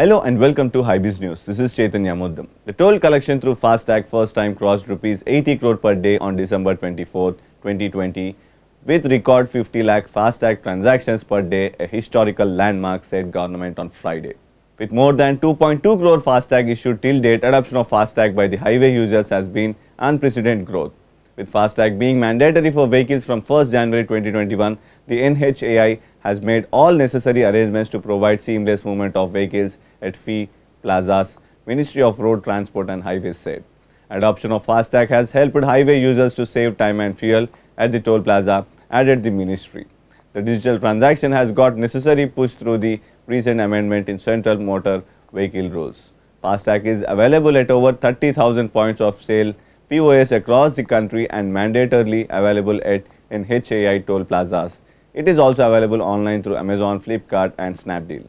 Hello and welcome to Hybees News. This is Chaitanya Muddam. The toll collection through FASTag first time crossed rupees 80 crore per day on December 24, 2020 with record 50 lakh FASTag transactions per day, a historical landmark said government on Friday. With more than 2.2 crore FASTag issued till date, adoption of FASTag by the highway users has been unprecedented growth. With FASTag being mandatory for vehicles from 1st January 2021, the NHAI has made all necessary arrangements to provide seamless movement of vehicles at fee plazas, Ministry of Road Transport and Highways said. Adoption of FASTag has helped highway users to save time and fuel at the toll plaza, added the ministry. The digital transaction has got necessary push through the recent amendment in central motor vehicle rules. FASTag is available at over 30,000 points of sale POS across the country and mandatorily available at NHAI toll plazas it is also available online through Amazon, Flipkart and Snapdeal.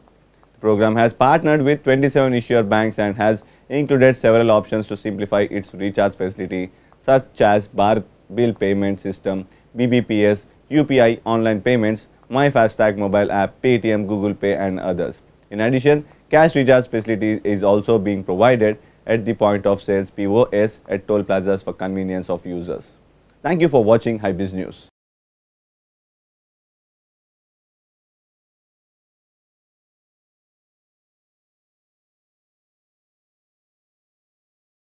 The program has partnered with 27 issuer banks and has included several options to simplify its recharge facility such as Bharat Bill Payment System, BBPS, UPI online payments, MyFastTag mobile app, Paytm, Google Pay and others. In addition, cash recharge facility is also being provided at the point of sales POS at toll plazas for convenience of users. Thank you for watching HiBiz News.